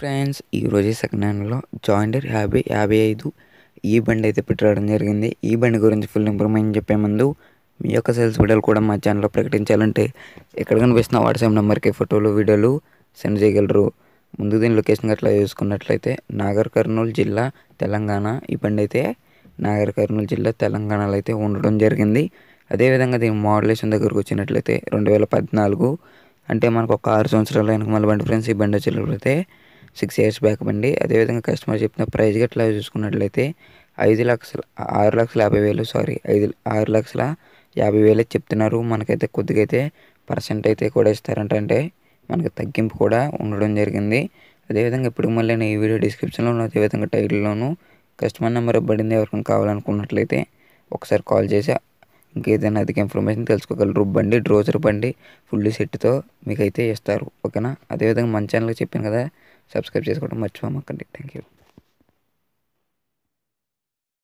friends ఈరోజు second హ్యాండ్లో joinder యాభై యాభై ఐదు ఈ బండి అయితే పెట్టడం జరిగింది ఈ బండి గురించి ఫుల్ ఇంప్రూవ్మెంట్ చెప్పే ముందు మీ యొక్క సేల్స్ వీడియోలు కూడా మా ఛానల్లో ప్రకటించాలంటే ఎక్కడ కనిపిస్తున్న వాట్సాప్ నెంబర్కి ఫోటోలు వీడియోలు సెండ్ చేయగలరు ముందు దీని లొకేషన్ అట్లా చూసుకున్నట్లయితే నాగర్ కర్నూలు జిల్లా తెలంగాణ ఈ బండి అయితే నాగర్ కర్నూలు జిల్లా తెలంగాణలో అయితే ఉండడం జరిగింది అదేవిధంగా దీని మోడలేషన్ దగ్గరకు వచ్చినట్లయితే రెండు వేల పద్నాలుగు అంటే మనకు ఒక ఆరు సంవత్సరాల వెనక మళ్ళీ బండి ఫ్రెండ్స్ ఈ బండి వచ్చినప్పుడు అయితే సిక్స్ ఇయర్స్ బ్యాక్ అండి అదేవిధంగా కస్టమర్ చెప్పిన ప్రైస్ గట్లా చూసుకున్నట్లయితే ఐదు లక్షల ఆరు లక్షల యాభై వేలు సారీ ఐదు ఆరు లక్షల యాభై వేలు చెప్తున్నారు మనకైతే కొద్దిగా అయితే పర్సెంట్ అయితే కూడా ఇస్తారంట అంటే మనకు తగ్గింపు కూడా ఉండడం జరిగింది అదేవిధంగా ఇప్పుడు మళ్ళీ నేను ఈ వీడియో డిస్క్రిప్షన్లోను అదేవిధంగా టైటిల్లోను కస్టమర్ నెంబర్ ఇవ్వబడింది ఎవరికైనా కావాలనుకున్నట్లయితే ఒకసారి కాల్ చేసి ఇంకేదైనా అధిక ఇన్ఫర్మేషన్ తెలుసుకోగలరు బండి డ్రోజర్ బండి ఫుల్ సెట్తో మీకైతే ఇస్తారు ఓకేనా అదేవిధంగా మన ఛానల్కి చెప్పాను కదా సబ్స్క్రైబ్ చేసుకోవడం మర్చిపోమాకండి థ్యాంక్ యూ